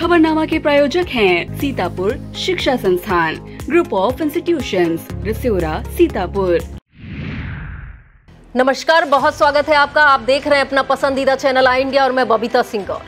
खबरनामा के प्रायोजक हैं Sitapur Shiksha Sansthan group of institution Risora Sitapur नमस्कार बहुत स्वागत है आपका आप देख रहे हैं अपना पसंदीदा चैनल आई इंडिया और मैं बबीता सिंह गौर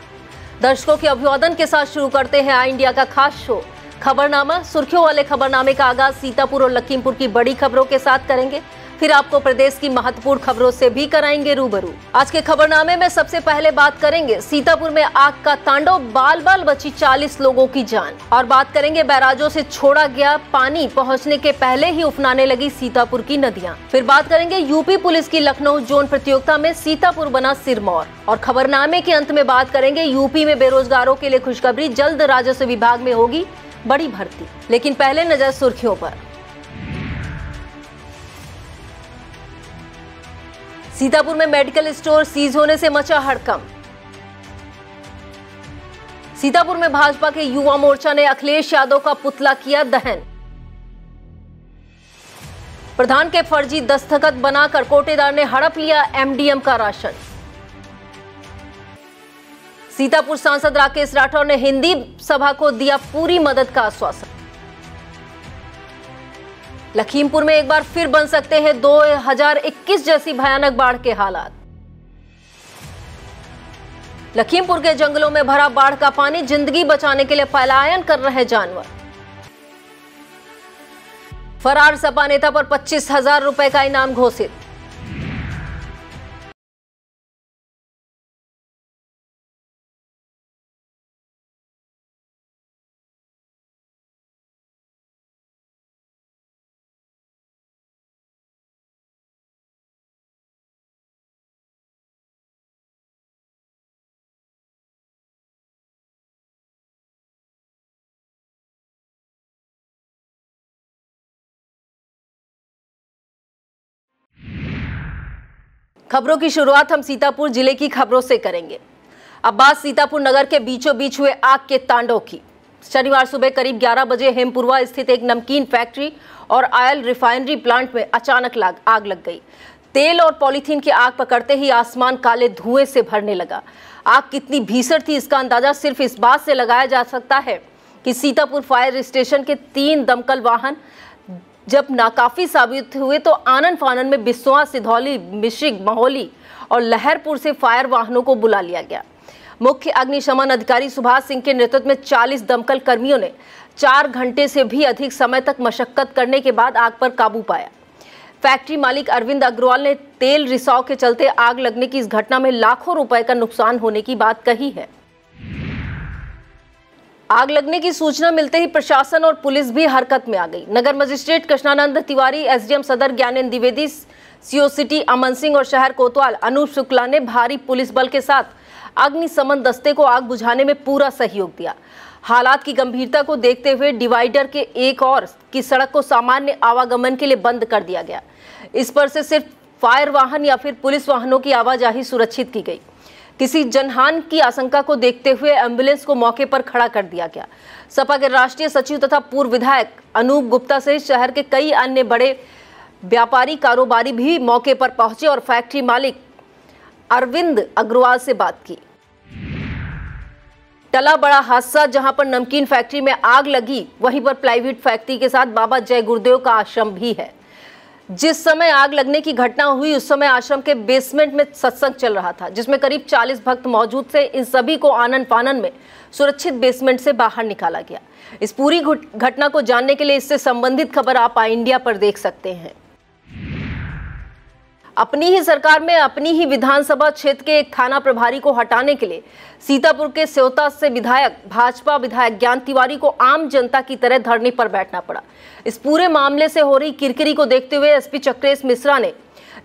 दर्शकों के अभिवादन के साथ शुरू करते हैं आई इंडिया का खास शो खबरनामा सुर्खियों वाले खबरनामे का आगाज सीतापुर और लखीमपुर की बड़ी खबरों के साथ करेंगे फिर आपको प्रदेश की महत्वपूर्ण खबरों से भी कराएंगे रूबरू आज के खबरनामे में सबसे पहले बात करेंगे सीतापुर में आग का तांडव बाल बाल बची चालीस लोगों की जान और बात करेंगे बैराजों से छोड़ा गया पानी पहुंचने के पहले ही उफनाने लगी सीतापुर की नदियाँ फिर बात करेंगे यूपी पुलिस की लखनऊ जोन प्रतियोगिता में सीतापुर बना सिरमौर और खबरनामे के अंत में बात करेंगे यूपी में बेरोजगारों के लिए खुशखबरी जल्द राजस्व विभाग में होगी बड़ी भर्ती लेकिन पहले नजर सुर्खियों पर सीतापुर में मेडिकल स्टोर सीज होने से मचा हड़कंप सीतापुर में भाजपा के युवा मोर्चा ने अखिलेश यादव का पुतला किया दहन प्रधान के फर्जी दस्तखत बनाकर कोटेदार ने हड़प लिया एमडीएम का राशन सीतापुर सांसद राकेश राठौर ने हिंदी सभा को दिया पूरी मदद का आश्वासन लखीमपुर में एक बार फिर बन सकते हैं 2021 जैसी भयानक बाढ़ के हालात लखीमपुर के जंगलों में भरा बाढ़ का पानी जिंदगी बचाने के लिए पलायन कर रहे जानवर फरार सपा नेता पर पच्चीस हजार रुपए का इनाम घोषित खबरों की शुरुआत हम सीतापुर जिले की खबरों से करेंगे अब बात सीतापुर नगर के बीचों बीच हुए आग के तांडव की शनिवार सुबह करीब 11 बजे हेमपुरवा स्थित एक नमकीन फैक्ट्री और आयल रिफाइनरी प्लांट में अचानक लाग, आग लग गई तेल और पॉलीथीन की आग पकड़ते ही आसमान काले धुएं से भरने लगा आग कितनी भीषण थी इसका अंदाजा सिर्फ इस बात से लगाया जा सकता है कि सीतापुर फायर स्टेशन के तीन दमकल वाहन जब नाकाफी साबित हुए तो आनन फानन में बिस्वा सिधौली मिश्रिक महोली और लहरपुर से फायर वाहनों को बुला लिया गया मुख्य अग्निशमन अधिकारी सुभाष सिंह के नेतृत्व में 40 दमकल कर्मियों ने चार घंटे से भी अधिक समय तक मशक्कत करने के बाद आग पर काबू पाया फैक्ट्री मालिक अरविंद अग्रवाल ने तेल रिसाव के चलते आग लगने की इस घटना में लाखों रुपए का नुकसान होने की बात कही है आग लगने की सूचना मिलते ही प्रशासन और पुलिस भी हरकत में आ गई नगर मजिस्ट्रेट कृष्णानंद तिवारी एसडीएम सदर ज्ञानेन्द्र द्विवेदी सीओ सिटी अमन सिंह और शहर कोतवाल अनूप शुक्ला ने भारी पुलिस बल के साथ अग्निशमन दस्ते को आग बुझाने में पूरा सहयोग दिया हालात की गंभीरता को देखते हुए डिवाइडर के एक और की सड़क को सामान्य आवागमन के लिए बंद कर दिया गया इस पर से सिर्फ फायर वाहन या फिर पुलिस वाहनों की आवाजाही सुरक्षित की गई किसी जनहान की आशंका को देखते हुए एम्बुलेंस को मौके पर खड़ा कर दिया गया सपा के राष्ट्रीय सचिव तथा पूर्व विधायक अनूप गुप्ता सहित शहर के कई अन्य बड़े व्यापारी कारोबारी भी मौके पर पहुंचे और फैक्ट्री मालिक अरविंद अग्रवाल से बात की टला बड़ा हादसा जहां पर नमकीन फैक्ट्री में आग लगी वहीं पर प्लाईवुड फैक्ट्री के साथ बाबा जय गुरुदेव का आश्रम भी है जिस समय आग लगने की घटना हुई उस समय आश्रम के बेसमेंट में सत्संग चल रहा था जिसमें करीब 40 भक्त मौजूद थे इन सभी को आनंद पानन में सुरक्षित बेसमेंट से बाहर निकाला गया इस पूरी घटना को जानने के लिए इससे संबंधित खबर आप आई इंडिया पर देख सकते हैं अपनी ही सरकार में अपनी ही विधानसभा क्षेत्र के एक थाना प्रभारी को हटाने के लिए सीतापुर के सेवता से विधायक भाजपा विधायक ज्ञान तिवारी को आम जनता की तरह धरने पर बैठना पड़ा इस पूरे मामले से हो रही किरकिरी को देखते हुए एसपी चक्रेश मिश्रा ने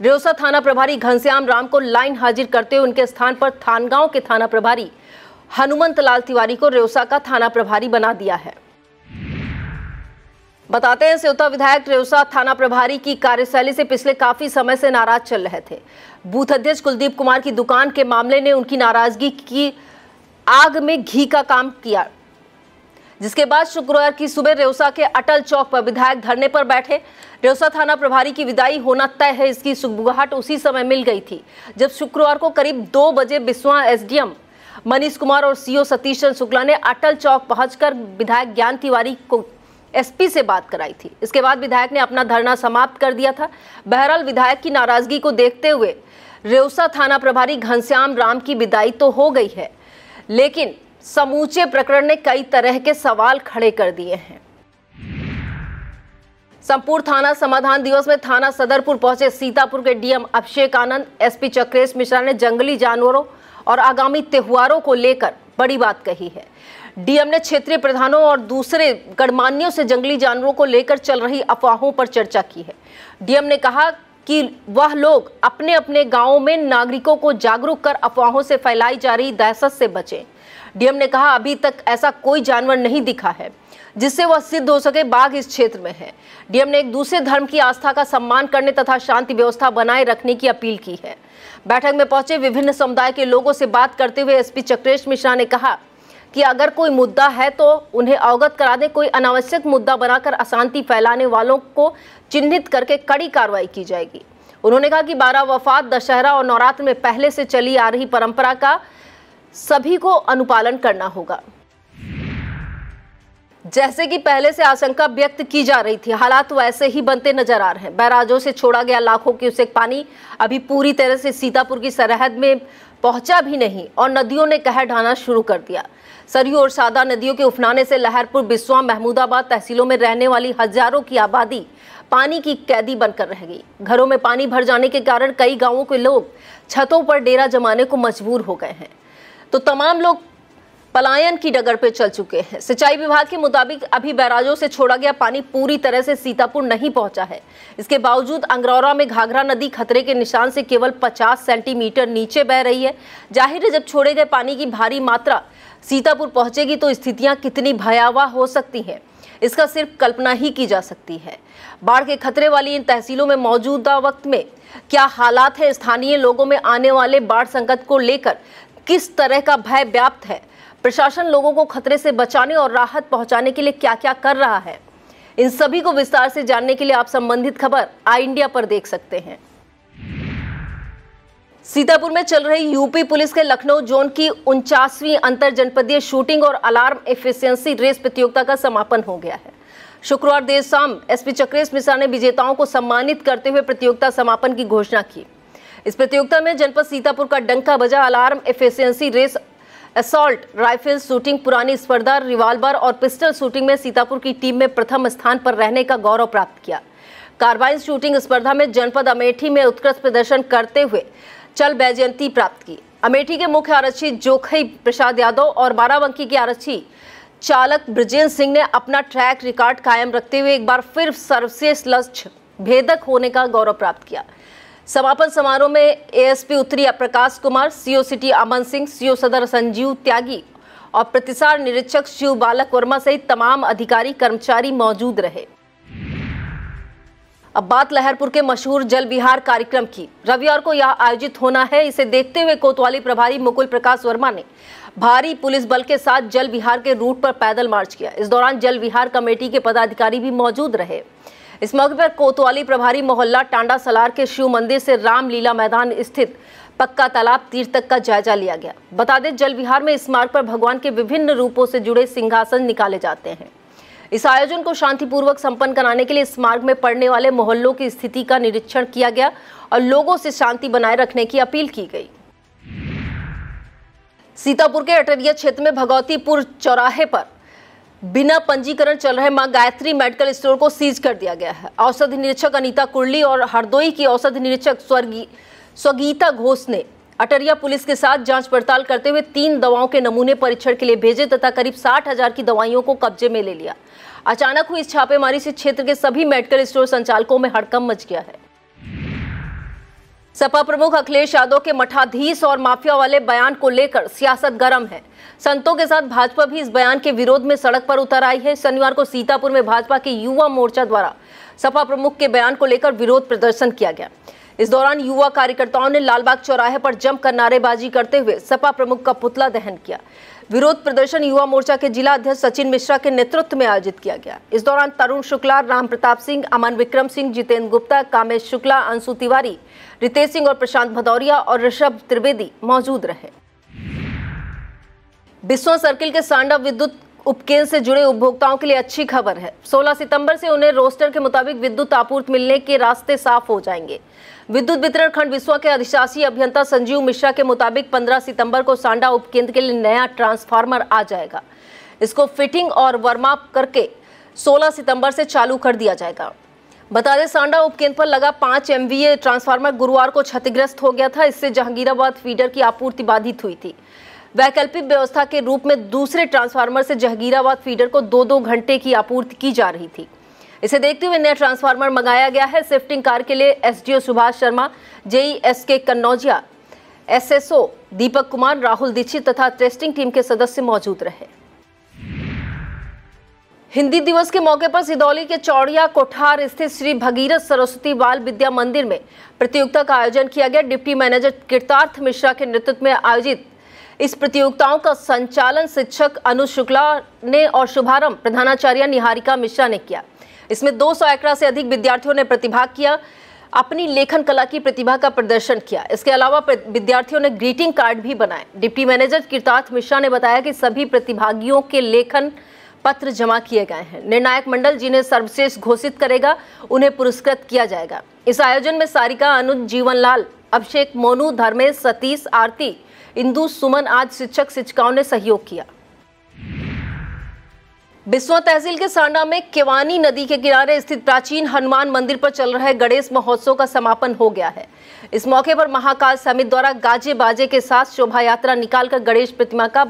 रेवसा थाना प्रभारी घनश्याम राम को लाइन हाजिर करते हुए उनके स्थान पर थानगांव के थाना प्रभारी हनुमंत लाल तिवारी को रेवसा का थाना प्रभारी बना दिया है बताते हैं सेवता विधायक रेवसा थाना प्रभारी की कार्यशैली से पिछले काफी समय से नाराज चल रहे थे बूथ अध्यक्ष कुलदीप कुमार की दुकान के मामले ने उनकी नाराजगी की आग में घी का काम किया जिसके बाद शुक्रवार की सुबह रेवसा के अटल चौक पर विधायक धरने पर बैठे रेवसा थाना प्रभारी की विदाई होना तय है इसकी सुगबुगाहट उसी समय मिल गई थी जब शुक्रवार को करीब दो बजे बिस्वा एसडीएम मनीष कुमार और सीओ सतीश चंद्र शुक्ला ने अटल चौक पहुंचकर विधायक ज्ञान तिवारी को एसपी से बात कराई थी इसके बाद विधायक ने अपना धरना समाप्त कर दिया था बहरहाल विधायक की नाराजगी को देखते हुए रेउसा थाना प्रभारी घनश्याम राम की विदाई तो हो गई है लेकिन समूचे प्रकरण ने कई तरह के सवाल खड़े कर दिए हैं संपूर्ण थाना समाधान दिवस में थाना सदरपुर पहुंचे सीतापुर के डीएम अभिषेक आनंद एसपी चक्रेश मिश्रा ने जंगली जानवरों और आगामी त्योहारों को लेकर बड़ी बात कही है डीएम ने क्षेत्रीय प्रधानों और दूसरे गणमान्यों से जंगली जानवरों को लेकर चल रही अफवाहों पर चर्चा की है डीएम ने कहा कि वह लोग अपने अपने गांवों में नागरिकों को जागरूक कर अफवाहों से फैलाई जा रही दहशत से बचें डीएम ने कहा अभी तक ऐसा कोई जानवर नहीं दिखा है जिससे वह सिद्ध हो सके बाघ इस क्षेत्र में है डीएम ने एक दूसरे धर्म की आस्था का सम्मान करने तथा शांति व्यवस्था बनाए रखने की अपील की है बैठक में पहुंचे विभिन्न समुदाय के लोगों से बात करते हुए एसपी चक्रेश मिश्रा ने कहा कि अगर कोई मुद्दा है तो उन्हें अवगत करा दें कोई अनावश्यक मुद्दा बनाकर अशांति फैलाने वालों को चिन्हित करके कड़ी कार्रवाई की जाएगी उन्होंने कहा कि बारह वफात दशहरा और नवरात्र में पहले से चली आ रही परंपरा का सभी को अनुपालन करना होगा जैसे कि पहले से आशंका व्यक्त की जा रही थी हालात वैसे तो ही बनते नजर आ रहे हैं बैराजों से छोड़ा गया लाखों उसे पानी अभी पूरी तरह से सीतापुर की सरहद में पहुंचा भी नहीं और नदियों ने कहर ढाना शुरू कर दिया सरयू और सादा नदियों के उफनाने से लहरपुर बिस्वा महमूदाबाद तहसीलों में रहने वाली हजारों की आबादी पानी की कैदी बनकर रह गई घरों में पानी भर जाने के कारण कई गांवों के लोग छतों पर डेरा जमाने को मजबूर हो गए हैं तो तमाम लोग पलायन की डगर पे चल चुके हैं सिंचाई विभाग के मुताबिक अभी बैराजों से छोड़ा गया पानी पूरी तरह से सीतापुर नहीं पहुंचा है इसके बावजूद अंगरौरा में घाघरा नदी खतरे के निशान से केवल 50 सेंटीमीटर नीचे बह रही है जाहिर है जब छोड़े गए पानी की भारी मात्रा सीतापुर पहुंचेगी तो स्थितियां कितनी भयावह हो सकती हैं इसका सिर्फ कल्पना ही की जा सकती है बाढ़ के खतरे वाली इन तहसीलों में मौजूदा वक्त में क्या हालात है स्थानीय लोगों में आने वाले बाढ़ संकट को लेकर किस तरह का भय व्याप्त है प्रशासन लोगों को खतरे से बचाने और राहत पहुंचाने के लिए क्या क्या कर रहा है इन सभी को विस्तार से जानने के लिए आप संबंधित खबर आई इंडिया पर देख सकते हैं सीतापुर में चल रही यूपी पुलिस के लखनऊ जोन की उनचासवीं अंतर जनपदीय शूटिंग और अलार्म एफिशिएंसी रेस प्रतियोगिता का समापन हो गया है शुक्रवार देर शाम एसपी चक्रेश मिश्रा ने विजेताओं को सम्मानित करते हुए प्रतियोगिता समापन की घोषणा की इस प्रतियोगिता में जनपद सीतापुर का डंका बजा alarm efficiency race assault rifle shooting पुरानी स्पर्धा रिवाल्वर और पिस्टल शूटिंग में सीतापुर की टीम में प्रथम स्थान पर रहने का गौरव प्राप्त किया कार्बाइन शूटिंग स्पर्धा में जनपद अमेठी में उत्कृष्ट प्रदर्शन करते हुए चल बैजयंती प्राप्त की अमेठी के मुख्य आरक्षी जोखई प्रसाद यादव और बाराबंकी के आरक्षी चालक ब्रजेंद्र सिंह ने अपना ट्रैक रिकॉर्ड कायम रखते हुए एक बार फिर सर्वश्रेष्ठ लक्ष्य भेदक होने का गौरव प्राप्त किया समापन समारोह में एएसपी उत्तरी Prakash Kumar CO city Aman Singh CO सदर संजीव त्यागी और प्रतिसार निरीक्षक शिव बालक वर्मा सहित तमाम अधिकारी कर्मचारी मौजूद रहे अब बात लहरपुर के मशहूर जल विहार कार्यक्रम की रविवार को यह आयोजित होना है इसे देखते हुए कोतवाली प्रभारी मुकुल प्रकाश वर्मा ने भारी पुलिस बल के साथ जल विहार के रूट पर पैदल मार्च किया इस दौरान जल विहार कमेटी के पदाधिकारी भी मौजूद रहे इस मौके पर कोतवाली प्रभारी मोहल्ला टांडा सलार के शिव मंदिर से रामलीला मैदान स्थित पक्का तालाब तीर तक का जायजा लिया गया बता दें जल विहार में इस मार्ग पर भगवान के विभिन्न रूपों से जुड़े सिंहासन निकाले जाते हैं इस आयोजन को शांतिपूर्वक संपन्न कराने के लिए इस मार्ग में पड़ने वाले मोहल्लों की स्थिति का निरीक्षण किया गया और लोगों से शांति बनाए रखने की अपील की गई सीतापुर के अटरिया क्षेत्र में भगवतीपुर चौराहे पर बिना पंजीकरण चल रहे मां गायत्री मेडिकल स्टोर को सीज कर दिया गया है औषध निरीक्षक अनीता कुर्ली और हरदोई की औषधि निरीक्षक स्वर्गी स्वगीता घोष ने अटरिया पुलिस के साथ जांच पड़ताल करते हुए तीन दवाओं के नमूने परीक्षण के लिए भेजे तथा करीब साठ हजार की दवाइयों को कब्जे में ले लिया अचानक हुई इस छापेमारी से क्षेत्र के सभी मेडिकल स्टोर संचालकों में हड़कम मच गया है सपा प्रमुख अखिलेश यादव के मठाधीश और माफिया वाले बयान को लेकर सियासत गर्म है संतों के साथ भाजपा भी इस बयान के विरोध में सड़क पर उतर आई है शनिवार को सीतापुर में भाजपा के युवा मोर्चा द्वारा सपा प्रमुख के बयान को लेकर विरोध प्रदर्शन किया गया इस दौरान युवा कार्यकर्ताओं ने लालबाग चौराहे पर जमकर नारेबाजी करते हुए सपा प्रमुख का पुतला दहन किया विरोध प्रदर्शन युवा मोर्चा के जिला अध्यक्ष सचिन मिश्रा के नेतृत्व में आयोजित किया गया इस दौरान तरुण शुक्ला राम प्रताप सिंह अमन विक्रम सिंह जितेंद्र गुप्ता कामेश शुक्ला अंशु तिवारी रितेश सिंह और प्रशांत भदौरिया और ऋषभ त्रिवेदी मौजूद रहे बिस्वा सर्किल के सांडा विद्युत उपकेंद्र से जुड़े उपभोक्ताओं के लिए अच्छी खबर है 16 सितंबर से उन्हें रोस्टर के मुताबिक विद्युत आपूर्ति मिलने के रास्ते साफ हो जाएंगे विद्युत वितरण खंड विश्व के अधिशासी अभियंता संजीव मिश्रा के मुताबिक 15 सितंबर को सांडा उपकेंद्र के लिए नया ट्रांसफार्मर आ जाएगा इसको फिटिंग और वर्माप करके 16 सितंबर से चालू कर दिया जाएगा बता दें सांडा उपकेंद्र पर लगा पांच एमवीए ट्रांसफार्मर गुरुवार को क्षतिग्रस्त हो गया था इससे जहांगीराबाद फीडर की आपूर्ति बाधित हुई थी वैकल्पिक व्यवस्था के रूप में दूसरे ट्रांसफार्मर से जहांगीराबाद फीडर को दो दो घंटे की आपूर्ति की जा रही थी इसे देखते हुए नया ट्रांसफार्मर मंगाया गया है शिफ्टिंग कार के लिए SDO Subhash Sharma JE S K Kannaujia SSO Deepak Kumar Rahul Dikshit तथा टेस्टिंग टीम के सदस्य मौजूद रहे हिंदी दिवस के मौके पर सिदौली के चौड़िया कोठार स्थित श्री भगीरथ सरस्वती बाल विद्या मंदिर में प्रतियोगिता का आयोजन किया गया डिप्टी मैनेजर कृतार्थ मिश्रा के नेतृत्व में आयोजित इस प्रतियोगिताओं का संचालन शिक्षक अनु शुक्ला ने और शुभारंभ प्रधानाचार्य निहारिका मिश्रा ने किया इसमें 200 एकड़ा से अधिक विद्यार्थियों ने प्रतिभाग किया अपनी लेखन कला की प्रतिभा का प्रदर्शन किया इसके अलावा विद्यार्थियों ने ग्रीटिंग कार्ड भी बनाए डिप्टी मैनेजर कीर्तार्थ मिश्रा ने बताया कि सभी प्रतिभागियों के लेखन पत्र जमा किए गए हैं निर्णायक मंडल जिन्हें सर्वश्रेष्ठ घोषित करेगा उन्हें पुरस्कृत किया जाएगा इस आयोजन में सारिका अनुज जीवनलाल अभिषेक मोनू धर्मेश सतीश आरती इंदू सुमन आज शिक्षक शिक्षिकाओं ने सहयोग किया बिस्वा तहसील के सांडा में केवानी नदी के किनारे स्थित प्राचीन हनुमान मंदिर पर चल रहे गणेश महोत्सव का समापन हो गया है इस मौके पर महाकाल समिति द्वारा गाजे बाजे के साथ शोभा यात्रा निकालकर गणेश प्रतिमा का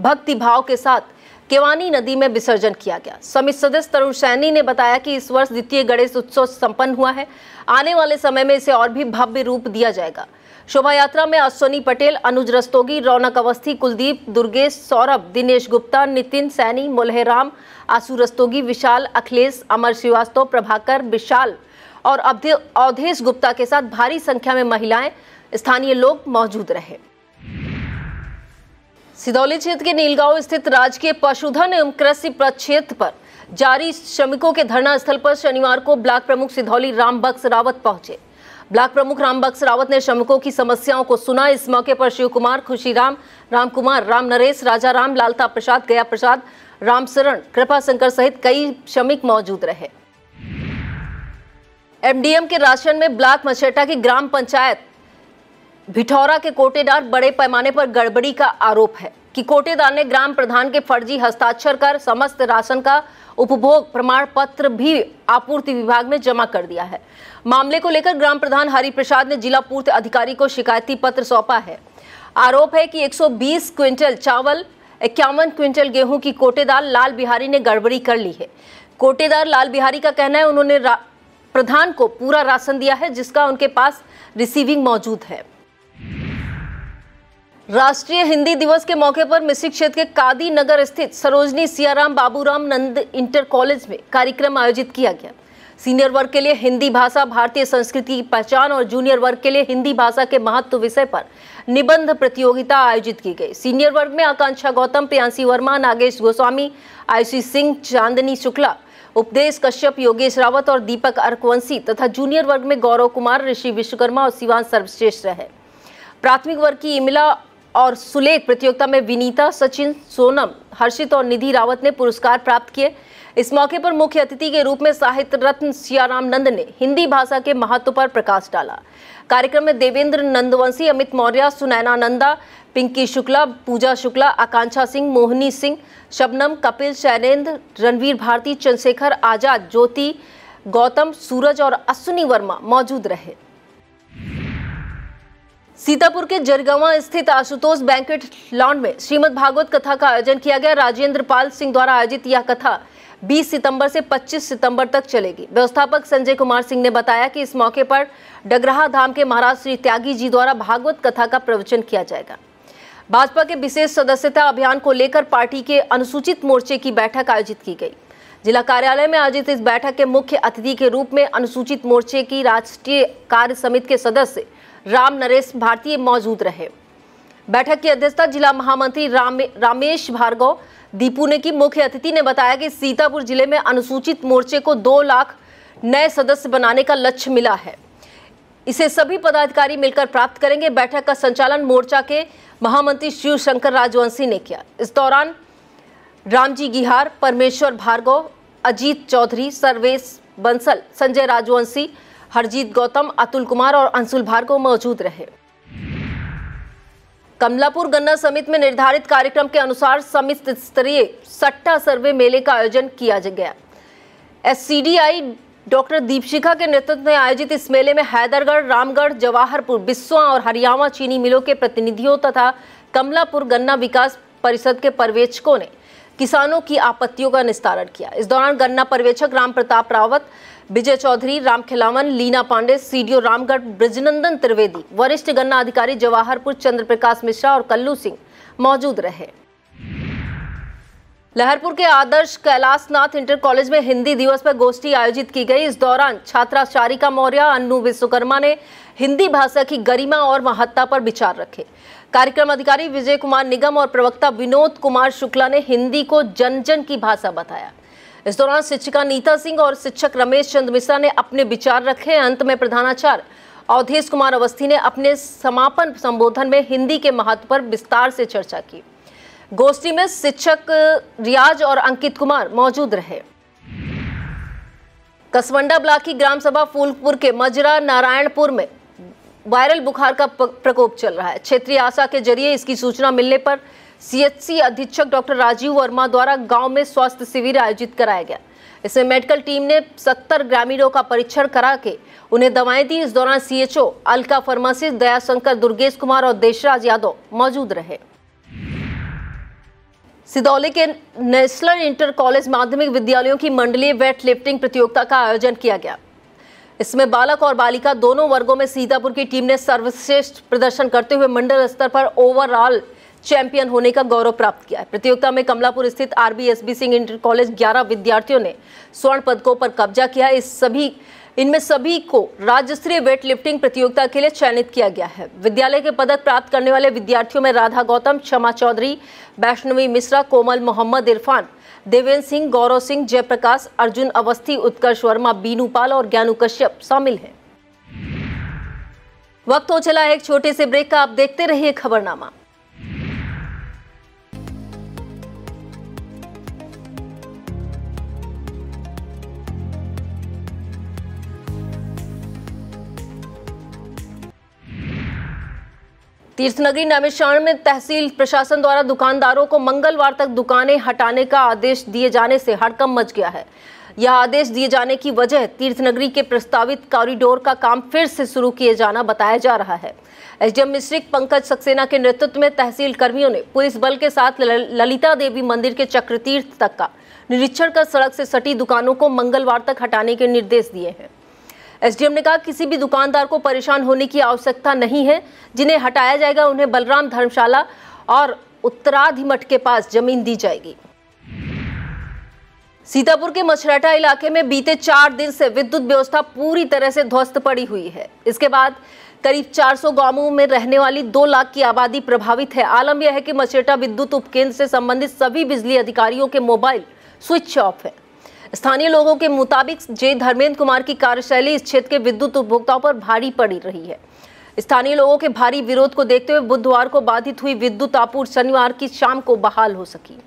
भक्ति भाव के साथ केवानी नदी में विसर्जन किया गया समिति सदस्य तरुण सैनी ने बताया कि इस वर्ष द्वितीय गणेश उत्सव संपन्न हुआ है आने वाले समय में इसे और भी भव्य रूप दिया जाएगा शोभा यात्रा में अश्वनी पटेल अनुज रस्तोगी रौनक अवस्थी कुलदीप दुर्गेश सौरभ दिनेश गुप्ता नितिन सैनी मोलहराम आसू रस्तोगी विशाल अखिलेश अमर श्रीवास्तव प्रभाकर विशाल और अवधेश गुप्ता के साथ भारी संख्या में महिलाएं स्थानीय लोग मौजूद रहे सिदौली क्षेत्र के नीलगांव स्थित राजकीय पशुधन एवं कृषि प्रक्षेत्र पर जारी श्रमिकों के धरना स्थल पर शनिवार को ब्लॉक प्रमुख सिधौली राम बक्स रावत पहुंचे ब्लॉक प्रमुख राम बक्सर रावत ने श्रमिकों की समस्याओं को सुना इस मौके पर शिव कुमार खुशी राम राम कुमार राम नरेश राजा राम लालता प्रसाद गया प्रसाद राम शरण कृपा शंकर सहित कई श्रमिक मौजूद रहे एमडीएम के राशन में ब्लॉक मछेटा की ग्राम पंचायत भिठौरा के कोटेदार बड़े पैमाने पर गड़बड़ी का आरोप है कि कोटेदार ने ग्राम प्रधान के फर्जी हस्ताक्षर कर समस्त राशन का उपभोग प्रमाण पत्र भी आपूर्ति विभाग में जमा कर दिया है मामले को लेकर ग्राम प्रधान हरि प्रसाद ने जिला पूर्ति अधिकारी को शिकायती पत्र सौंपा है आरोप है कि 120 क्विंटल चावल इक्यावन क्विंटल गेहूं की कोटेदार लाल बिहारी ने गड़बड़ी कर ली है कोटेदार लाल बिहारी का कहना है उन्होंने प्रधान को पूरा राशन दिया है जिसका उनके पास रिसीविंग मौजूद है राष्ट्रीय हिंदी दिवस के मौके पर मिश्री क्षेत्र के कादी नगर स्थित सरोजनी सियाराम बाबूराम नंद इंटर कॉलेज में कार्यक्रम आयोजित किया गया सीनियर वर्ग के लिए हिंदी भाषा भारतीय संस्कृति की पहचान और जूनियर वर्ग के लिए हिंदी भाषा के महत्व विषय पर निबंध प्रतियोगिता आयोजित की गई सीनियर वर्ग में आकांक्षा गौतम प्रियांशी वर्मा नागेश गोस्वामी आयुषी सिंह चांदनी शुक्ला उपदेश कश्यप योगेश रावत और दीपक अर्कवंशी तथा जूनियर वर्ग में गौरव कुमार ऋषि विश्वकर्मा और सिवान सर्वश्रेष्ठ रहे प्राथमिक वर्ग की इमिला और सुलेख प्रतियोगिता में विनीता सचिन सोनम हर्षित और निधि रावत ने पुरस्कार प्राप्त किए इस मौके पर मुख्य अतिथि के रूप में साहित्य रत्न सियाराम नंद ने हिंदी भाषा के महत्व पर प्रकाश डाला कार्यक्रम में देवेंद्र नंदवंशी अमित मौर्य सुनैना नंदा पिंकी शुक्ला पूजा शुक्ला आकांक्षा सिंह मोहनी सिंह शबनम कपिल शैलेंद्र रणवीर भारती चंद्रशेखर आजाद ज्योति गौतम सूरज और अश्विनी वर्मा मौजूद रहे सीतापुर के जरगवा स्थित आशुतोष बैंकेट लॉन में श्रीमद भागवत कथा का आयोजन किया गया राजेंद्र पाल सिंह द्वारा आयोजित यह कथा 20 सितंबर से 25 सितंबर तक चलेगी व्यवस्थापक संजय कुमार सिंह ने बताया कि इस मौके पर डगराहा धाम के महाराज श्री त्यागी जी द्वारा भागवत कथा का प्रवचन किया जाएगा भाजपा के विशेष सदस्यता अभियान को लेकर पार्टी के अनुसूचित मोर्चे की बैठक आयोजित की गई जिला कार्यालय में आयोजित इस बैठक के मुख्य अतिथि के रूप में अनुसूचित मोर्चे की राष्ट्रीय कार्य समिति के सदस्य राम नरेश भारतीय मौजूद रहे बैठक की अध्यक्षता जिला महामंत्री रामे, रामेश भार्गव दीपू ने की मुख्य अतिथि ने बताया कि सीतापुर जिले में अनुसूचित मोर्चे को दो लाख नए सदस्य बनाने का लक्ष्य मिला है इसे सभी पदाधिकारी मिलकर प्राप्त करेंगे बैठक का संचालन मोर्चा के महामंत्री शिव शंकर राजवंशी ने किया इस दौरान रामजी गिहार परमेश्वर भार्गव अजीत चौधरी सर्वेश बंसल संजय राजवंशी हरजीत गौतम अतुल कुमार और अंशुल भार्गव मौजूद रहे कमलापुर गन्ना समिति में निर्धारित कार्यक्रम के अनुसार समित स्तरीय सट्टा सर्वे मेले का आयोजन किया गया एस डॉक्टर दीपशिखा के नेतृत्व में आयोजित इस मेले में हैदरगढ़ रामगढ़ जवाहरपुर बिस्वा और हरियाणा चीनी मिलों के प्रतिनिधियों तथा कमलापुर गन्ना विकास परिषद के पर्यवेक्षकों ने किसानों की आपत्तियों का निस्तारण किया इस दौरान गन्ना पर्यवेक्षक राम प्रताप रावत विजय चौधरी राम खिलावन लीना पांडे सीडीओ रामगढ़ ब्रजनंदन त्रिवेदी वरिष्ठ गन्ना अधिकारी जवाहरपुर चंद्र प्रकाश मिश्रा और कल्लू सिंह मौजूद रहे लहरपुर के आदर्श कैलाशनाथ इंटर कॉलेज में हिंदी दिवस पर गोष्ठी आयोजित की गई इस दौरान छात्रा चारिका मौर्य अन्नू विश्वकर्मा ने हिंदी भाषा की गरिमा और महत्ता पर विचार रखे कार्यक्रम अधिकारी विजय कुमार निगम और प्रवक्ता विनोद कुमार शुक्ला ने हिंदी को जन जन की भाषा बताया इस दौरान शिक्षिका नीता सिंह और शिक्षक रमेश चंद मिश्रा ने अपने विचार रखे अंत में प्रधानाचार्य अवधेश कुमार अवस्थी ने अपने समापन संबोधन में हिंदी के महत्व पर विस्तार से चर्चा की गोष्ठी में शिक्षक रियाज और अंकित कुमार मौजूद रहे कसवंडा ब्लॉक की ग्राम सभा फूलपुर के मजरा नारायणपुर में वायरल बुखार का प्रकोप चल रहा है क्षेत्रीय आशा के जरिए इसकी सूचना मिलने पर सीएचसी अधीक्षक डॉक्टर राजीव वर्मा द्वारा गांव में स्वास्थ्य शिविर आयोजित कराया गया इसमें मेडिकल टीम ने 70 ग्रामीणों का परीक्षण करा के उन्हें दवाएं दी इस दौरान सीएचओ अलका फार्मासिस्ट दयाशंकर दुर्गेश कुमार और देशराज यादव मौजूद रहे सिदौली के नेशनल इंटर कॉलेज माध्यमिक विद्यालयों की मंडलीय वेट लिफ्टिंग प्रतियोगिता का आयोजन किया गया इसमें बालक और बालिका दोनों वर्गों में सीतापुर की टीम ने सर्वश्रेष्ठ प्रदर्शन करते हुए मंडल स्तर पर ओवरऑल चैंपियन होने का गौरव प्राप्त किया है प्रतियोगिता में कमलापुर स्थित आरबीएसबी सिंह इंटर कॉलेज 11 विद्यार्थियों ने स्वर्ण पदकों पर कब्जा किया है इस सभी इनमें सभी को राज्य स्तरीय वेट लिफ्टिंग प्रतियोगिता के लिए चयनित किया गया है विद्यालय के पदक प्राप्त करने वाले विद्यार्थियों में राधा गौतम क्षमा चौधरी वैष्णवी मिश्रा कोमल मोहम्मद इरफान देवेंद्र सिंह गौरव सिंह जयप्रकाश अर्जुन अवस्थी उत्कर्ष वर्मा बीनू पाल और ज्ञानू कश्यप शामिल हैं वक्त हो चला है एक छोटे से ब्रेक का आप देखते रहिए खबरनामा तीर्थनगरी नैमिषाण में तहसील प्रशासन द्वारा दुकानदारों को मंगलवार तक दुकानें हटाने का आदेश दिए जाने से हड़कम मच गया है यह आदेश दिए जाने की वजह तीर्थनगरी के प्रस्तावित कॉरिडोर का काम फिर से शुरू किए जाना बताया जा रहा है एसडीएम मिश्रिक पंकज सक्सेना के नेतृत्व में तहसील कर्मियों ने पुलिस बल के साथ ललिता देवी मंदिर के चक्रतीर्थ तक का निरीक्षण कर सड़क से सटी दुकानों को मंगलवार तक हटाने के निर्देश दिए हैं एसडीएम ने कहा किसी भी दुकानदार को परेशान होने की आवश्यकता नहीं है जिन्हें हटाया जाएगा उन्हें बलराम धर्मशाला और उत्तराधिमठ के पास जमीन दी जाएगी सीतापुर के मछराटा इलाके में बीते चार दिन से विद्युत व्यवस्था पूरी तरह से ध्वस्त पड़ी हुई है इसके बाद करीब 400 गांवों में रहने वाली दो लाख की आबादी प्रभावित है आलम यह है कि मछरेटा विद्युत उपकेंद्र से संबंधित सभी बिजली अधिकारियों के मोबाइल स्विच ऑफ है स्थानीय लोगों के मुताबिक जे धर्मेंद्र कुमार की कार्यशैली इस क्षेत्र के विद्युत उपभोक्ताओं पर भारी पड़ रही है स्थानीय लोगों के भारी विरोध को देखते हुए बुधवार को बाधित हुई विद्युत आपूर्ति शनिवार की शाम को बहाल हो सकी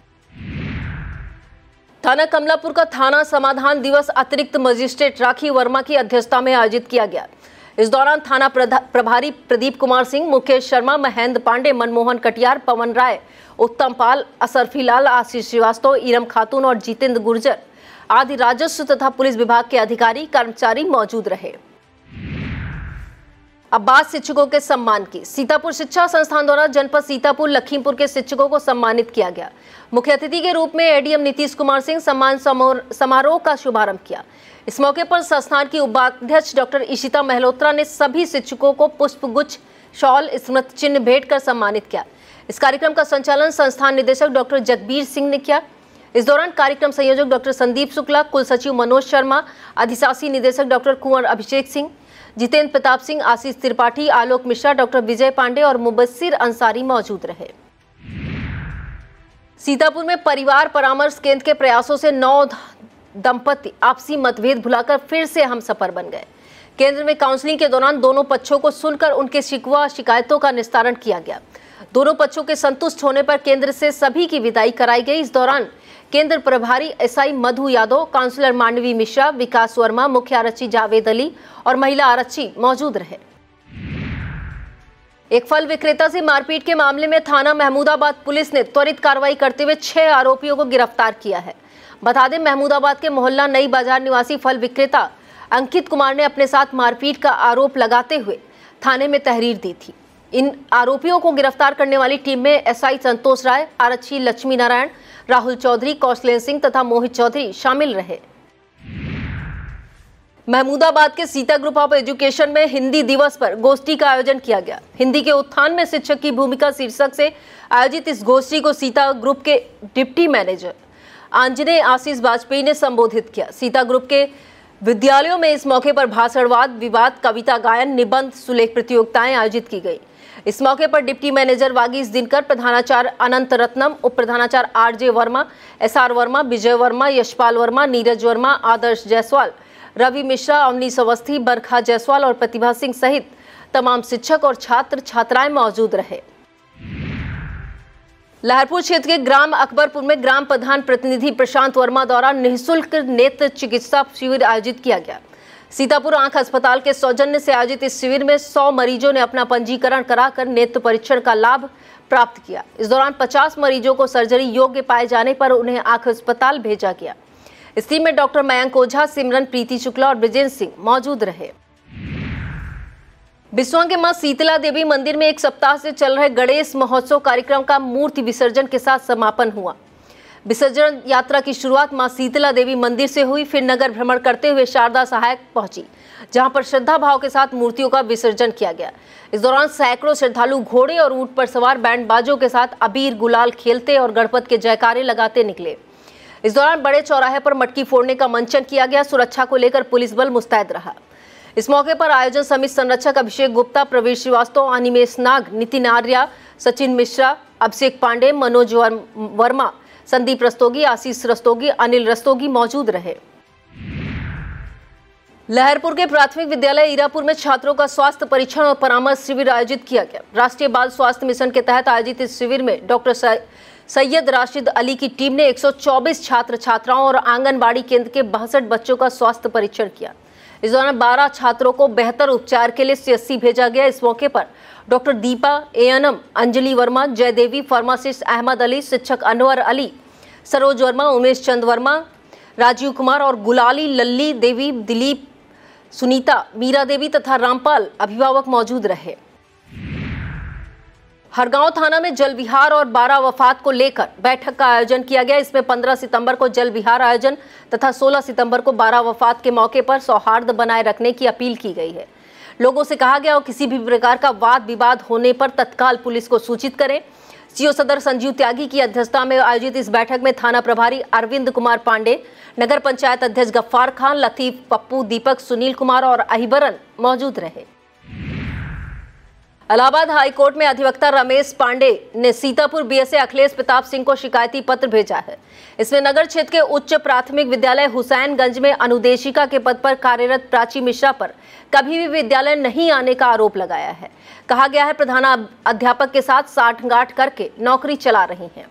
थाना कमलापुर का थाना समाधान दिवस अतिरिक्त मजिस्ट्रेट राखी वर्मा की अध्यक्षता में आयोजित किया गया इस दौरान थाना प्रभारी प्रदीप कुमार सिंह मुकेश शर्मा महेंद्र पांडे मनमोहन कटियार पवन राय उत्तम पाल असरफी लाल आशीष श्रीवास्तव इरम खातून और जितेंद्र गुर्जर आदि राजस्व तथा पुलिस विभाग के अधिकारी कर्मचारी मौजूद रहे अब्बास शिक्षकों के सम्मान की सीतापुर शिक्षा संस्थान द्वारा जनपद सीतापुर लखीमपुर के शिक्षकों को सम्मानित किया गया मुख्य अतिथि के रूप में एडीएम नीतीश कुमार सिंह सम्मान समारोह का शुभारंभ किया इस मौके पर संस्थान की उपाध्यक्ष डॉक्टर इशिता महलोत्रा ने सभी शिक्षकों को पुष्पगुच्छ शॉल स्मृत चिन्ह भेंट कर सम्मानित किया इस कार्यक्रम का संचालन संस्थान निदेशक डॉक्टर जगबीर सिंह ने किया इस दौरान कार्यक्रम संयोजक डॉक्टर संदीप शुक्ला कुल सचिव मनोज शर्मा अधिशासी निदेशक डॉक्टर कुंवर अभिषेक सिंह जितेंद्र प्रताप सिंह आशीष त्रिपाठी आलोक मिश्रा डॉक्टर विजय पांडे और मुबस्सिर अंसारी मौजूद रहे सीतापुर में परिवार परामर्श केंद्र के प्रयासों से नौ दंपति आपसी मतभेद भुलाकर फिर से हम सफर बन गए केंद्र में काउंसलिंग के दौरान दोनों पक्षों को सुनकर उनके शिकवा शिकायतों का निस्तारण किया गया दोनों पक्षों के संतुष्ट होने पर केंद्र से सभी की विदाई कराई गई इस दौरान केंद्र प्रभारी एसआई मधु यादव काउंसलर मांडवी मिश्रा विकास वर्मा मुख्य आरक्षी जावेद अली और महिला आरक्षी मौजूद रहे एक फल विक्रेता से मारपीट के मामले में थाना महमूदाबाद पुलिस ने त्वरित कार्रवाई करते हुए छह आरोपियों को गिरफ्तार किया है बता दें महमूदाबाद के मोहल्ला नई बाजार निवासी फल विक्रेता अंकित कुमार ने अपने साथ मारपीट का आरोप लगाते हुए थाने में तहरीर दी थी इन आरोपियों को गिरफ्तार करने वाली टीम में एसआई संतोष राय आरक्षी लक्ष्मी नारायण राहुल चौधरी कौशलेन सिंह तथा मोहित चौधरी शामिल रहे महमूदाबाद के सीता ग्रुप ऑफ एजुकेशन में हिंदी दिवस पर गोष्ठी का आयोजन किया गया हिंदी के उत्थान में शिक्षक की भूमिका शीर्षक से आयोजित इस गोष्ठी को सीता ग्रुप के डिप्टी मैनेजर आंजने आशीष वाजपेयी ने संबोधित किया सीता ग्रुप के विद्यालयों में इस मौके पर भाषणवाद विवाद कविता गायन निबंध सुलेख प्रतियोगिताएं आयोजित की गई इस मौके पर डिप्टी मैनेजर वागीश दिनकर प्रधानाचार्य अनंत रत्नम उप प्रधानाचार्य R J Verma S R Verma Vijay Verma Yashpal Verma Neeraj Verma Adarsh Jaiswal Ravi Mishra Avani Awasthi Barkha Jaiswal और प्रतिभा सिंह सहित तमाम शिक्षक और छात्र छात्राएं मौजूद रहे लहरपुर क्षेत्र के ग्राम अकबरपुर में ग्राम प्रधान प्रतिनिधि प्रशांत वर्मा द्वारा निःशुल्क नेत्र चिकित्सा शिविर आयोजित किया गया सीतापुर आंख अस्पताल के सौजन्य से आयोजित इस शिविर में 100 मरीजों ने अपना पंजीकरण कराकर नेत्र परीक्षण का लाभ प्राप्त किया इस दौरान 50 मरीजों को सर्जरी योग्य पाए जाने पर उन्हें आंख अस्पताल भेजा गया इस टीम में डॉक्टर मयंक ओझा सिमरन प्रीति शुक्ला और ब्रिजेंद्र सिंह मौजूद रहे बिस्वा के माँ शीतला देवी मंदिर में एक सप्ताह से चल रहे गणेश महोत्सव कार्यक्रम का मूर्ति विसर्जन के साथ समापन हुआ विसर्जन यात्रा की शुरुआत मां शीतला देवी मंदिर से हुई फिर नगर भ्रमण करते हुए शारदा सहायक पहुंची जहां पर श्रद्धा भाव के साथ मूर्तियों का विसर्जन किया गया इस दौरान सैकड़ों श्रद्धालु घोड़े और ऊंट पर सवार बाजों के साथ अबीर गुलाल खेलते और गणपत के जयकारे लगाते निकले इस दौरान बड़े चौराहे पर मटकी फोड़ने का मंचन किया गया सुरक्षा को लेकर पुलिस बल मुस्तैद रहा इस मौके पर आयोजन समिति संरक्षक अभिषेक गुप्ता प्रवेश श्रीवास्तव अनिमेश नाग नितिन आर्या सचिन मिश्रा अभिषेक पांडे मनोज वर्मा संदीप रस्तोगी आशीष रस्तोगी अनिल रस्तोगी मौजूद रहे लहरपुर के प्राथमिक विद्यालय ईरापुर में छात्रों का स्वास्थ्य परीक्षण और परामर्श शिविर आयोजित किया गया राष्ट्रीय बाल स्वास्थ्य मिशन के तहत आयोजित इस शिविर में डॉक्टर सैयद राशिद अली की टीम ने 124 छात्र छात्राओं और आंगनबाड़ी केंद्र के बासठ बच्चों का स्वास्थ्य परीक्षण किया इस दौरान 12 छात्रों को बेहतर उपचार के लिए सीएससी भेजा गया इस मौके पर doctor Deepa ANM Anjali Verma Jaidevi pharmacist Ahmad Ali शिक्षक अनवर अली सरोज वर्मा उमेश चंद वर्मा राजीव कुमार और गुलाली लल्ली देवी दिलीप सुनीता मीरा देवी तथा रामपाल अभिभावक मौजूद रहे हरगांव थाना में जल विहार और बारह वफात को लेकर बैठक का आयोजन किया गया इसमें 15 सितंबर को जल विहार आयोजन तथा 16 सितंबर को बारह वफात के मौके पर सौहार्द बनाए रखने की अपील की गई है लोगों से कहा गया और किसी भी प्रकार का वाद विवाद होने पर तत्काल पुलिस को सूचित करें सीओ सदर संजीव त्यागी की अध्यक्षता में आयोजित इस बैठक में थाना प्रभारी अरविंद कुमार पांडे नगर पंचायत अध्यक्ष गफ्फार खान लतीफ पप्पू दीपक सुनील कुमार और अहिबरन मौजूद रहे इलाहाबाद हाईकोर्ट में अधिवक्ता रमेश पांडे ने सीतापुर बीएसए अखिलेश प्रताप सिंह को शिकायती पत्र भेजा है इसमें नगर क्षेत्र के उच्च प्राथमिक विद्यालय हुसैनगंज में अनुदेशिका के पद पर कार्यरत प्राची मिश्रा पर कभी भी विद्यालय नहीं आने का आरोप लगाया है कहा गया है प्रधान अध्यापक के साथ साठगांठ करके नौकरी चला रही हैं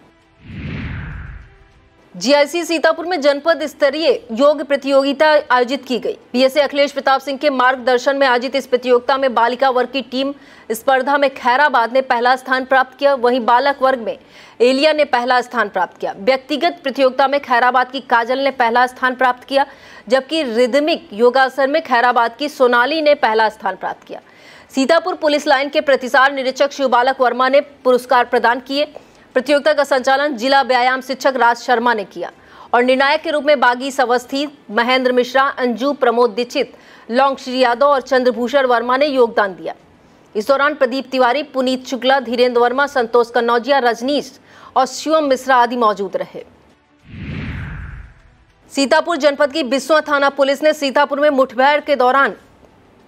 जीआईसी सीतापुर में जनपद स्तरीय योग प्रतियोगिता आयोजित की गई पीएसए अखिलेश प्रताप सिंह के मार्गदर्शन में आयोजित इस प्रतियोगिता में बालिका वर्ग की टीम स्पर्धा में खैराबाद ने पहला स्थान प्राप्त किया वहीं बालक वर्ग में एलिया ने पहला स्थान प्राप्त किया व्यक्तिगत प्रतियोगिता में खैराबाद की काजल ने पहला स्थान प्राप्त किया जबकि रिदमिक योगासन में खैराबाद की सोनाली ने पहला स्थान प्राप्त किया सीतापुर पुलिस लाइन के प्रतिसार निरीक्षक बालक वर्मा ने पुरस्कार प्रदान किए प्रतियोगिता का संचालन जिला व्यायाम शिक्षक राज शर्मा ने किया और निर्णायक के रूप में बागी सवस्थी महेंद्र मिश्रा अंजू प्रमोद दीक्षित लौंगश्री यादव और चंद्रभूषण वर्मा ने योगदान दिया इस दौरान प्रदीप तिवारी पुनीत शुक्ला धीरेन्द्र वर्मा संतोष कन्नौजिया रजनीश और शिवम मिश्रा आदि मौजूद रहे सीतापुर जनपद की बिस्वा थाना पुलिस ने सीतापुर में मुठभेड़ के दौरान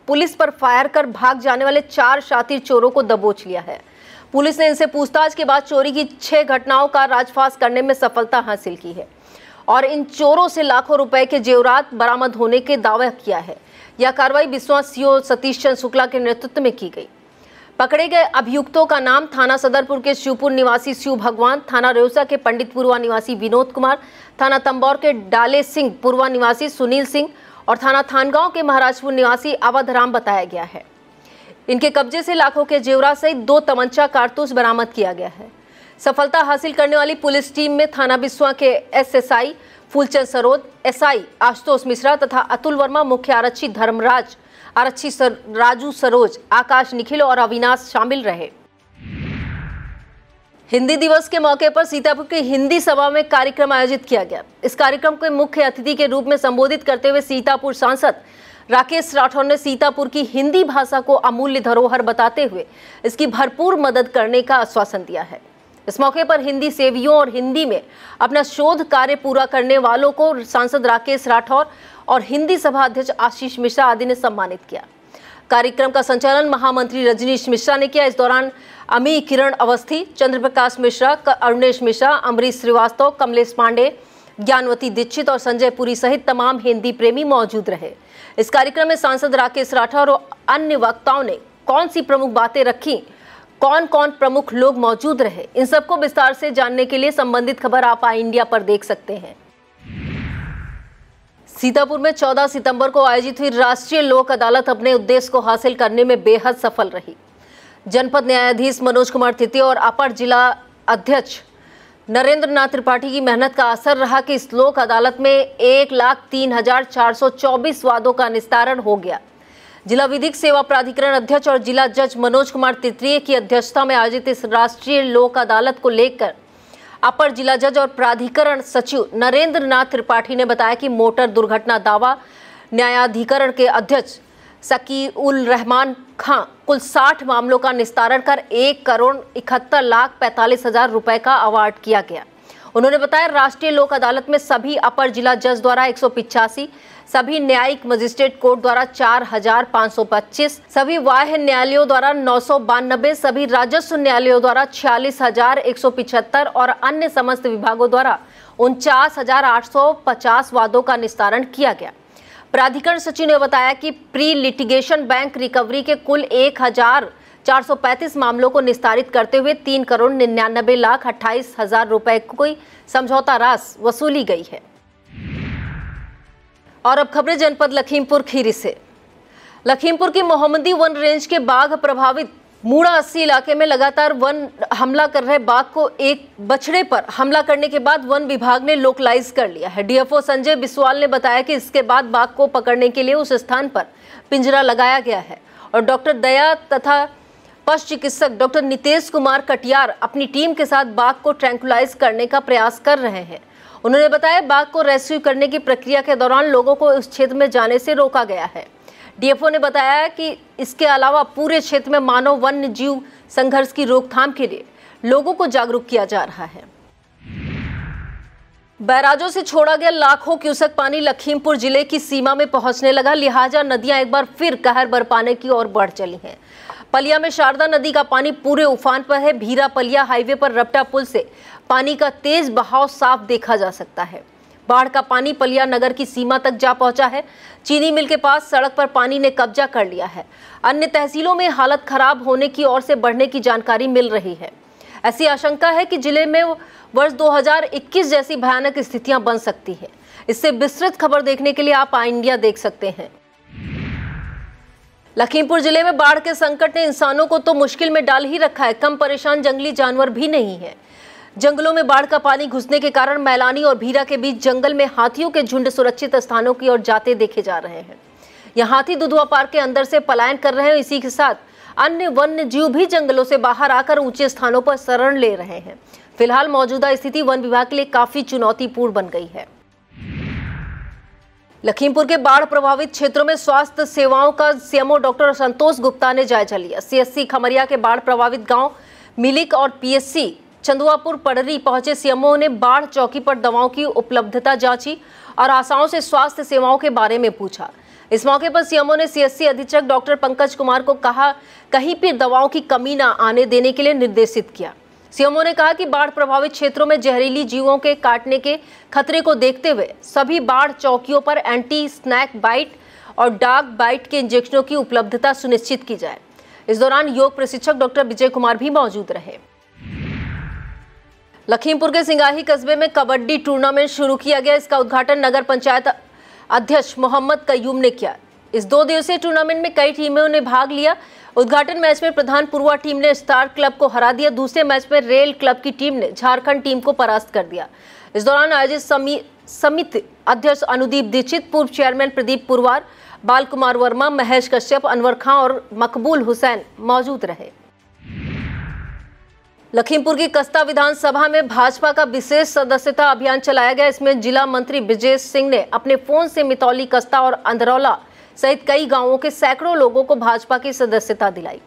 पुलिस पर फायर कर भाग जाने वाले चार शातिर चोरों को दबोच लिया है पुलिस ने इनसे पूछताछ के बाद चोरी की छह घटनाओं का राजफास करने में सफलता हासिल की है और इन चोरों से लाखों रुपए के जेवरात बरामद होने के दावा किया है यह कार्रवाई बिस्वा सीओ सतीश चंद शुक्ला के नेतृत्व में की गई पकड़े गए अभियुक्तों का नाम थाना सदरपुर के शिवपुर निवासी शिव भगवान थाना रेवसा के पंडित पूर्वा निवासी विनोद कुमार थाना तंबौर के डाले सिंह पूर्वा निवासी सुनील सिंह और थाना थानगांव के महाराजपुर निवासी अवध राम बताया गया है इनके कब्जे से लाखों के जेवरा सहित दो तमंचा कारतूस बरामद किया गया है सफलता हासिल करने वाली पुलिस टीम में थाना बिस्वा के एसएसआई फूलचंद सरोद एसआई आशुतोष मिश्रा तथा अतुल वर्मा मुख्य आरक्षी धर्मराज आरक्षी सर, राजू सरोज आकाश निखिल और अविनाश शामिल रहे हिंदी दिवस के मौके पर सीतापुर की हिंदी सभा में कार्यक्रम आयोजित किया गया इस कार्यक्रम को मुख्य अतिथि के रूप में संबोधित करते हुए सीतापुर सांसद राकेश राठौर ने सीतापुर की हिंदी भाषा को अमूल्य धरोहर बताते हुए इसकी भरपूर मदद करने का आश्वासन दिया है इस मौके पर हिंदी सेवियों और हिंदी में अपना शोध कार्य पूरा करने वालों को सांसद राकेश राठौर और हिंदी सभा अध्यक्ष आशीष मिश्रा आदि ने सम्मानित किया कार्यक्रम का संचालन महामंत्री रजनीश मिश्रा ने किया इस दौरान अमी किरण अवस्थी चंद्रप्रकाश मिश्रा अरुणेश मिश्रा अमरीश श्रीवास्तव कमलेश पांडे ज्ञानवती दीक्षित और संजय पुरी सहित तमाम हिंदी प्रेमी मौजूद रहे इस कार्यक्रम में सांसद राकेश राठौर और अन्य वक्ताओं ने कौन सी प्रमुख बातें रखी कौन कौन प्रमुख लोग मौजूद रहे इन सबको विस्तार से जानने के लिए संबंधित खबर आप आई इंडिया पर देख सकते हैं सीतापुर में 14 सितंबर को आयोजित हुई राष्ट्रीय लोक अदालत अपने उद्देश्य को हासिल करने में बेहद सफल रही जनपद न्यायाधीश मनोज कुमार तिथि और अपर जिला अध्यक्ष नरेंद्र नाथ त्रिपाठी की मेहनत का असर रहा कि इस लोक अदालत में एक लाख तीन हजार चार सौ चौबीस वादों का निस्तारण हो गया जिला विधिक सेवा प्राधिकरण अध्यक्ष और जिला जज मनोज कुमार तित्रीय की अध्यक्षता में आयोजित इस राष्ट्रीय लोक अदालत को लेकर अपर जिला जज और प्राधिकरण सचिव नरेंद्र नाथ त्रिपाठी ने बताया कि मोटर दुर्घटना दावा न्यायाधिकरण के अध्यक्ष सकी उल रहमान खां कुल 60 मामलों का निस्तारण कर एक करोड़ इकहत्तर लाख पैंतालीस हजार रुपए का अवार्ड किया गया उन्होंने बताया राष्ट्रीय लोक अदालत में सभी अपर जिला जज द्वारा एक सभी न्यायिक मजिस्ट्रेट कोर्ट द्वारा 4,525, सभी वाह्य न्यायालयों द्वारा नौ सभी राजस्व न्यायालयों द्वारा छियालीस और अन्य समस्त विभागों द्वारा उनचास वादों का निस्तारण किया गया प्राधिकरण सचिव ने बताया कि प्री लिटिगेशन बैंक रिकवरी के कुल एक हजार चार सौ पैंतीस मामलों को निस्तारित करते हुए तीन करोड़ निन्यानबे लाख अट्ठाईस हजार रुपए की समझौता रास वसूली गई है और अब खबरें जनपद लखीमपुर खीरी से लखीमपुर की मोहम्मदी वन रेंज के बाघ प्रभावित मूड़ा अस्सी इलाके में लगातार वन हमला कर रहे बाघ को एक बछड़े पर हमला करने के बाद वन विभाग ने लोकलाइज कर लिया है डीएफओ संजय बिस्वाल ने बताया कि इसके बाद बाघ को पकड़ने के लिए उस स्थान पर पिंजरा लगाया गया है और डॉक्टर दया तथा पशु चिकित्सक डॉक्टर नितेश कुमार कटियार अपनी टीम के साथ बाघ को ट्रैंकुलाइज करने का प्रयास कर रहे हैं उन्होंने बताया बाघ को रेस्क्यू करने की प्रक्रिया के दौरान लोगों को इस क्षेत्र में जाने से रोका गया है डीएफओ ने बताया कि इसके अलावा पूरे क्षेत्र में मानव वन्य जीव संघर्ष की रोकथाम के लिए लोगों को जागरूक किया जा रहा है बैराजों से छोड़ा गया लाखों क्यूसक पानी लखीमपुर जिले की सीमा में पहुंचने लगा लिहाजा नदियां एक बार फिर कहर बरपाने की ओर बढ़ चली हैं पलिया में शारदा नदी का पानी पूरे उफान पर है भीरा पलिया हाईवे पर रपटा पुल से पानी का तेज बहाव साफ देखा जा सकता है बाढ़ का पानी पलिया नगर की सीमा तक जा पहुंचा है चीनी मिल के पास सड़क पर पानी ने कब्जा कर लिया है अन्य तहसीलों में हालत खराब होने की ओर से बढ़ने की जानकारी मिल रही है ऐसी आशंका है कि जिले में वर्ष 2021 जैसी भयानक स्थितियां बन सकती हैं इससे विस्तृत खबर देखने के लिए आप आई इंडिया देख सकते हैं लखीमपुर जिले में बाढ़ के संकट ने इंसानों को तो मुश्किल में डाल ही रखा है कम परेशान जंगली जानवर भी नहीं है जंगलों में बाढ़ का पानी घुसने के कारण मैलानी और भीरा के बीच जंगल में हाथियों के झुंड सुरक्षित स्थानों की ओर जाते देखे जा रहे हैं यहाँ हाथी दुधवा पार्क के अंदर से पलायन कर रहे हैं इसी के साथ अन्य वन्य जीव भी जंगलों से बाहर आकर ऊंचे स्थानों पर शरण ले रहे हैं फिलहाल मौजूदा स्थिति वन विभाग के लिए काफी चुनौतीपूर्ण बन गई है लखीमपुर के बाढ़ प्रभावित क्षेत्रों में स्वास्थ्य सेवाओं का सीएमओ डॉक्टर संतोष गुप्ता ने जायजा लिया सीएससी खमरिया के बाढ़ प्रभावित गांव मिलिक और पीएससी चंदुआपुर पडरी पहुंचे सीएमओ ने बाढ़ चौकी पर दवाओं की उपलब्धता जांची और आशाओं से स्वास्थ्य सेवाओं के बारे में पूछा इस मौके पर सीएमओ ने सीएससी अधीक्षक डॉक्टर पंकज कुमार को कहा कहीं भी दवाओं की कमी न आने देने के लिए निर्देशित किया सीएमओ ने कहा कि बाढ़ प्रभावित क्षेत्रों में जहरीली जीवों के काटने के खतरे को देखते हुए सभी बाढ़ चौकियों पर एंटी स्नैक बाइट और डार्क बाइट के इंजेक्शनों की उपलब्धता सुनिश्चित की जाए इस दौरान योग प्रशिक्षक डॉक्टर विजय कुमार भी मौजूद रहे लखीमपुर के सिंगाही कस्बे में कबड्डी टूर्नामेंट शुरू किया गया इसका उद्घाटन नगर पंचायत अध्यक्ष मोहम्मद कयूम ने किया इस दो दिवसीय टूर्नामेंट में कई टीमों ने भाग लिया उद्घाटन मैच में प्रधान पूर्वा टीम ने स्टार क्लब को हरा दिया दूसरे मैच में रेल क्लब की टीम ने झारखंड टीम को परास्त कर दिया इस दौरान आयोजित समिति अध्यक्ष अनुदीप दीक्षित पूर्व चेयरमैन प्रदीप पुरवार बाल कुमार वर्मा महेश कश्यप अनवर खां और मकबूल हुसैन मौजूद रहे लखीमपुर की कस्ता विधानसभा में भाजपा का विशेष सदस्यता अभियान चलाया गया इसमें जिला मंत्री विजय सिंह ने अपने फोन से मितौली कस्ता और अंदरौला सहित कई गांवों के सैकड़ों लोगों को भाजपा की सदस्यता दिलाई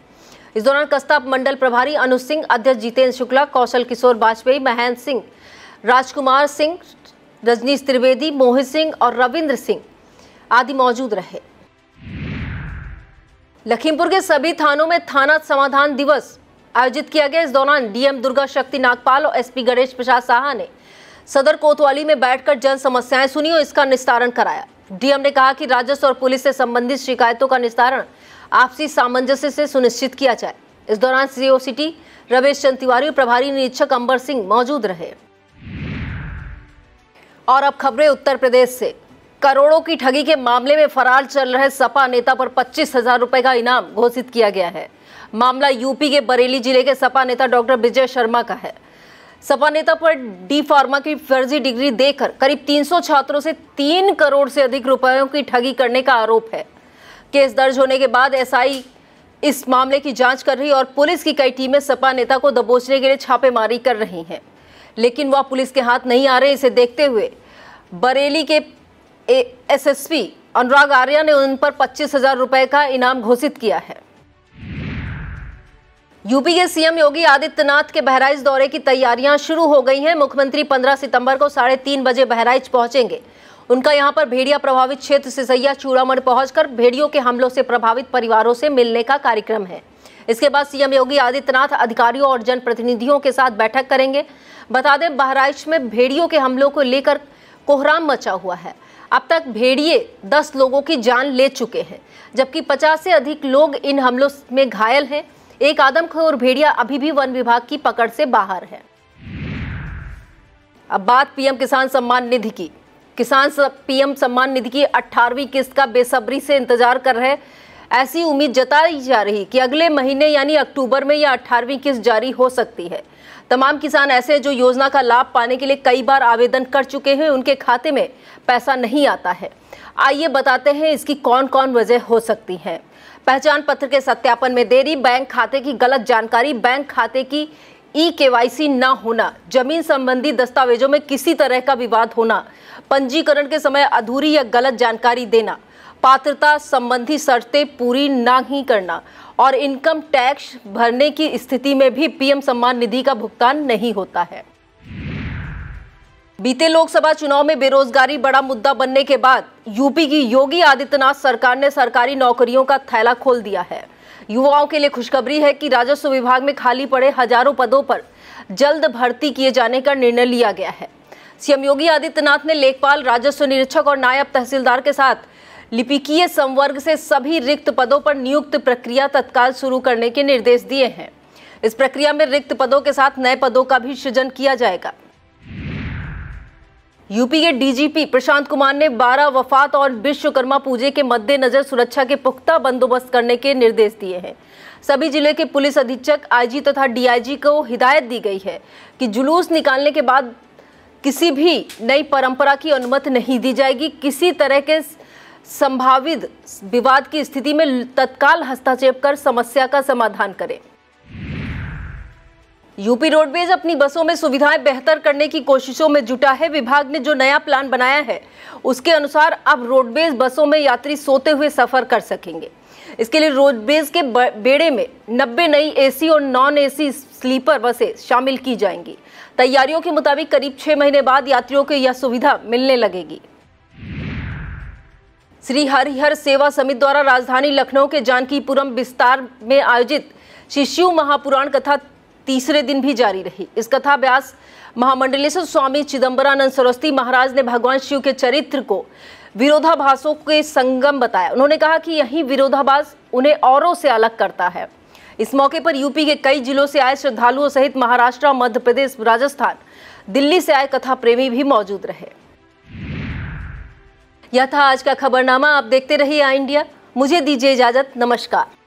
इस दौरान कस्ता मंडल प्रभारी अनु सिंह अध्यक्ष जितेंद्र शुक्ला कौशल किशोर वाजपेयी महेंद्र सिंह राजकुमार सिंह रजनीश त्रिवेदी मोहित सिंह और रविन्द्र सिंह आदि मौजूद रहे लखीमपुर के सभी थानों में थाना समाधान दिवस आयोजित किया गया इस दौरान डीएम दुर्गा शक्ति नागपाल और एसपी गणेश प्रसाद साहा ने सदर कोतवाली में बैठकर जन समस्याएं सुनी और इसका निस्तारण कराया डीएम ने कहा कि राजस्व और पुलिस से संबंधित शिकायतों का निस्तारण आपसी सामंजस्य से सुनिश्चित किया जाए इस दौरान सीओ सिटी रमेश चंद तिवारी और प्रभारी निरीक्षक अंबर सिंह मौजूद रहे और अब खबरें उत्तर प्रदेश से करोड़ों की ठगी के मामले में फरार चल रहे सपा नेता पर पच्चीस हजार रुपए का इनाम घोषित किया गया है मामला यूपी के बरेली जिले के सपा नेता डॉक्टर विजय शर्मा का है सपा नेता पर डी फार्मा की फर्जी डिग्री देकर करीब 300 छात्रों से तीन करोड़ से अधिक रुपयों की ठगी करने का आरोप है केस दर्ज होने के बाद एसआई इस मामले की जांच कर रही और पुलिस की कई टीमें सपा नेता को दबोचने के लिए छापेमारी कर रही हैं लेकिन वह पुलिस के हाथ नहीं आ रहे इसे देखते हुए बरेली के एसएसपी अनुराग आर्या ने उन पर पच्चीस हजार रुपये का इनाम घोषित किया है यूपी के सीएम योगी आदित्यनाथ के बहराइच दौरे की तैयारियां शुरू हो गई हैं मुख्यमंत्री 15 सितंबर को साढ़े तीन बजे बहराइच पहुंचेंगे उनका यहां पर भेड़िया प्रभावित क्षेत्र सिसैया चूड़ामण पहुंचकर भेड़ियों के हमलों से प्रभावित परिवारों से मिलने का कार्यक्रम है इसके बाद सीएम योगी आदित्यनाथ अधिकारियों और जनप्रतिनिधियों के साथ बैठक करेंगे बता दें बहराइच में भेड़ियों के हमलों को लेकर कोहराम मचा हुआ है अब तक भेड़िए 10 लोगों की जान ले चुके हैं जबकि 50 से अधिक लोग इन हमलों में घायल हैं एक आदमखोर भेड़िया अभी भी वन विभाग की पकड़ से बाहर है अब बात पीएम किसान सम्मान निधि की किसान पीएम सम्मान निधि की 18वीं किस्त का बेसब्री से इंतजार कर रहे ऐसी उम्मीद जताई जा रही कि अगले महीने यानी अक्टूबर में यह 18वीं किस्त जारी हो सकती है तमाम किसान ऐसे जो योजना का लाभ पाने के लिए कई बार आवेदन कर चुके हैं उनके खाते में पैसा नहीं आता है आइए बताते हैं इसकी कौन कौन वजह हो सकती है पहचान पत्र के सत्यापन में देरी बैंक खाते की गलत जानकारी बैंक खाते की ई के न होना जमीन संबंधी दस्तावेजों में किसी तरह का विवाद होना पंजीकरण के समय अधूरी या गलत जानकारी देना पात्रता संबंधी शर्तें पूरी ना ही करना और इनकम टैक्स भरने की स्थिति में भी पीएम सम्मान निधि का भुगतान नहीं होता है बीते लोकसभा चुनाव में बेरोजगारी बड़ा मुद्दा बनने के बाद यूपी की योगी आदित्यनाथ सरकार ने सरकारी नौकरियों का थैला खोल दिया है युवाओं के लिए खुशखबरी है कि राजस्व विभाग में खाली पड़े हजारों पदों पर जल्द भर्ती किए जाने का निर्णय लिया गया है सीएम योगी आदित्यनाथ ने लेखपाल राजस्व निरीक्षक और नायब तहसीलदार के साथ लिपिकीय संवर्ग से सभी रिक्त पदों पर नियुक्त प्रक्रिया तत्काल शुरू करने के निर्देश दिए हैं इस प्रक्रिया में रिक्त पदों के साथ नए पदों का भी सृजन किया जाएगा यूपी के डीजीपी प्रशांत कुमार ने 12 वफात और विश्वकर्मा पूजे के मद्देनजर सुरक्षा के पुख्ता बंदोबस्त करने के निर्देश दिए हैं सभी जिले के पुलिस अधीक्षक आईजी तथा डीआईजी को हिदायत दी गई है कि जुलूस निकालने के बाद किसी भी नई परंपरा की अनुमति नहीं दी जाएगी किसी तरह के संभावित विवाद की स्थिति में तत्काल हस्तक्षेप कर समस्या का समाधान करें यूपी रोडवेज अपनी बसों में सुविधाएं बेहतर करने की कोशिशों में जुटा है विभाग ने जो नया प्लान बनाया है उसके अनुसार अब रोडवेज बसों में यात्री सोते हुए सफर कर सकेंगे इसके लिए रोडवेज के बेड़े में नब्बे नई एसी और नॉन एसी स्लीपर बसें शामिल की जाएंगी तैयारियों के मुताबिक करीब छह महीने बाद यात्रियों को यह सुविधा मिलने लगेगी श्री हरिहर सेवा समिति द्वारा राजधानी लखनऊ के जानकीपुरम विस्तार में आयोजित शिशु महापुराण कथा तीसरे दिन भी जारी रही इस कथा व्यास महामंडलेश्वर स्वामी चिदम्बरानंद सरस्वती महाराज ने भगवान शिव के चरित्र को विरोधाभासों के संगम बताया उन्होंने कहा कि यही विरोधाभास उन्हें औरों से अलग करता है इस मौके पर यूपी के कई जिलों से आए श्रद्धालुओं सहित महाराष्ट्र मध्य प्रदेश राजस्थान दिल्ली से आए कथा प्रेमी भी मौजूद रहे यह था आज का खबरनामा आप देखते रहिए आई इंडिया मुझे दीजिए इजाजत नमस्कार